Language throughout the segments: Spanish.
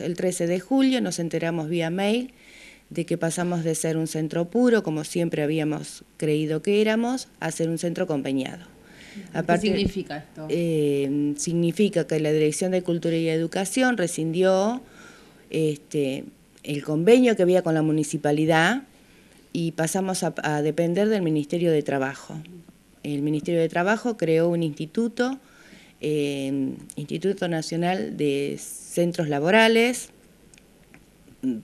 El 13 de julio nos enteramos vía mail de que pasamos de ser un centro puro, como siempre habíamos creído que éramos, a ser un centro acompañado. ¿Qué significa esto? Eh, significa que la Dirección de Cultura y Educación rescindió este, el convenio que había con la municipalidad y pasamos a depender del Ministerio de Trabajo. El Ministerio de Trabajo creó un instituto Instituto Nacional de Centros Laborales,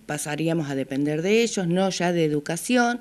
pasaríamos a depender de ellos, no ya de educación.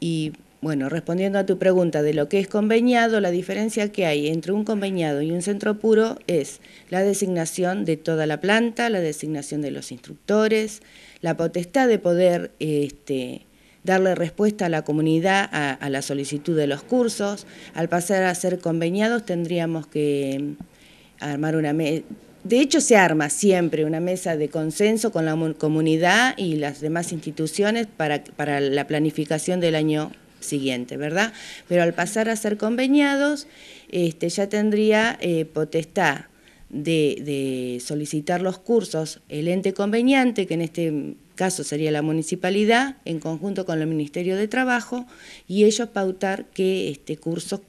Y bueno, respondiendo a tu pregunta de lo que es conveniado, la diferencia que hay entre un conveniado y un centro puro es la designación de toda la planta, la designación de los instructores, la potestad de poder este, darle respuesta a la comunidad a, la solicitud de los cursos. Al pasar a ser conveniados tendríamos que mm, armar una mesa. De hecho, se arma siempre una mesa de consenso con la comunidad y las demás instituciones para, para la planificación del año siguiente, ¿verdad? Pero al pasar a ser conveniados, este, ya tendría eh, potestad de, de solicitar los cursos el ente conveniante, que en este caso sería la municipalidad, en conjunto con el Ministerio de Trabajo, y ellos pautar qué este, cursos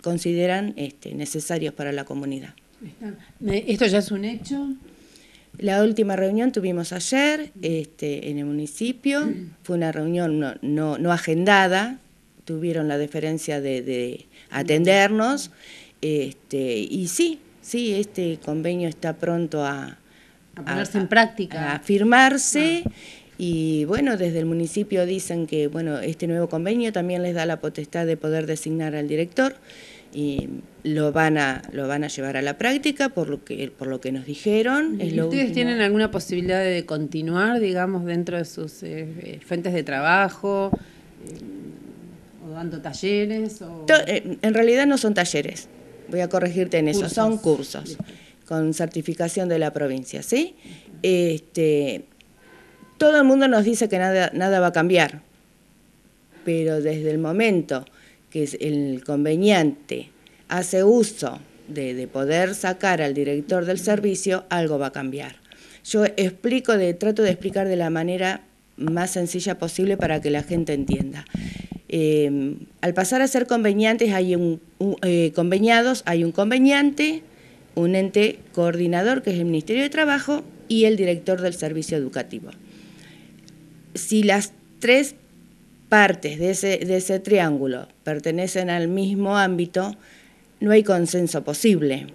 consideran este, necesarios para la comunidad. ¿Esto ya es un hecho? La última reunión tuvimos ayer este, en el municipio, fue una reunión no, agendada, tuvieron la deferencia de, atendernos, y sí, sí, este convenio está pronto a, a ponerse en práctica. A firmarse. Ah. Y bueno, desde el municipio dicen que bueno, este nuevo convenio también les da la potestad de poder designar al director y lo van a lo van a llevar a la práctica por lo que por lo que nos dijeron. ustedes tienen alguna posibilidad de continuar, digamos, dentro de sus eh, fuentes de trabajo? Eh, ¿O dando talleres? Eh, en realidad no son talleres, voy a corregirte en eso, son cursos con certificación de la provincia, ¿sí? Este, todo el mundo nos dice que nada, nada va a cambiar, pero desde el momento que el conveniente hace uso de, poder sacar al director del servicio, algo va a cambiar. Yo explico, trato de explicar de la manera más sencilla posible para que la gente entienda. Eh, al pasar a ser convenientes hay un, eh, conveniados, hay un conveniante, un ente coordinador que es el Ministerio de Trabajo y el director del servicio educativo. Si las tres partes de ese, de ese triángulo pertenecen al mismo ámbito, no hay consenso posible.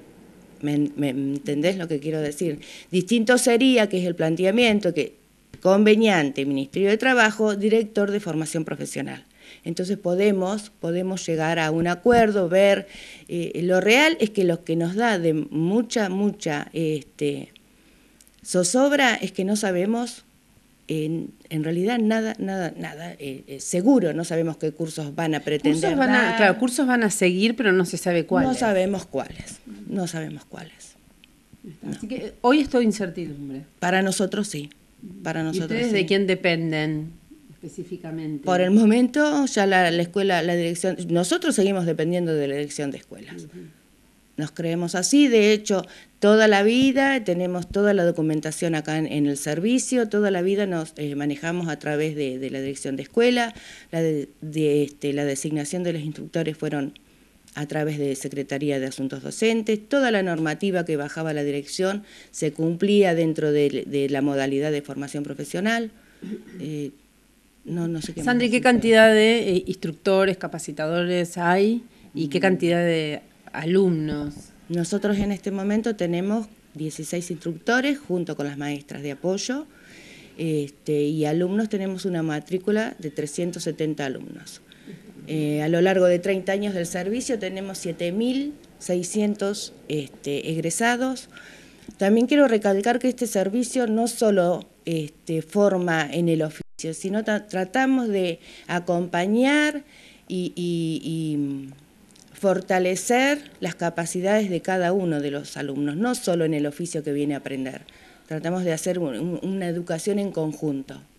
¿Me, ¿Me, entendés lo que quiero decir? Distinto sería, que es el planteamiento, que conveniente Ministerio de Trabajo, director de formación profesional. Entonces podemos, podemos llegar a un acuerdo, ver. Eh, lo real es que lo que nos da de mucha, mucha este, zozobra es que no sabemos en, realidad nada, nada, nada eh, eh, seguro, no sabemos qué cursos van a pretender. Cursos van a, cursos van a seguir, pero no se sabe cuáles. No sabemos cuáles, no sabemos cuáles. que hoy estoy incertidumbre. Para nosotros sí nosotros. de quién dependen específicamente? Por el momento ya la, escuela, la dirección, nosotros seguimos dependiendo de la dirección de escuelas. Nos creemos así, de hecho, toda la vida tenemos toda la documentación acá en, el servicio, toda la vida nos eh, manejamos a través de, la dirección de escuela, la, este, la designación de los instructores fueron a través de Secretaría de Asuntos Docentes, toda la normativa que bajaba la dirección se cumplía dentro de, la modalidad de formación profesional. Eh, no, sé qué Sandri, ¿qué cantidad de eh, instructores, capacitadores hay y qué mm. cantidad de alumnos? Nosotros en este momento tenemos 16 instructores junto con las maestras de apoyo este, y alumnos tenemos una matrícula de 370 alumnos. Eh, a lo largo de 30 años del servicio tenemos 7.600 este, egresados. También quiero recalcar que este servicio no solo este, forma en el oficio, sino tratamos de acompañar y, fortalecer las capacidades de cada uno de los alumnos, no solo en el oficio que viene a aprender. Tratamos de hacer una educación en conjunto.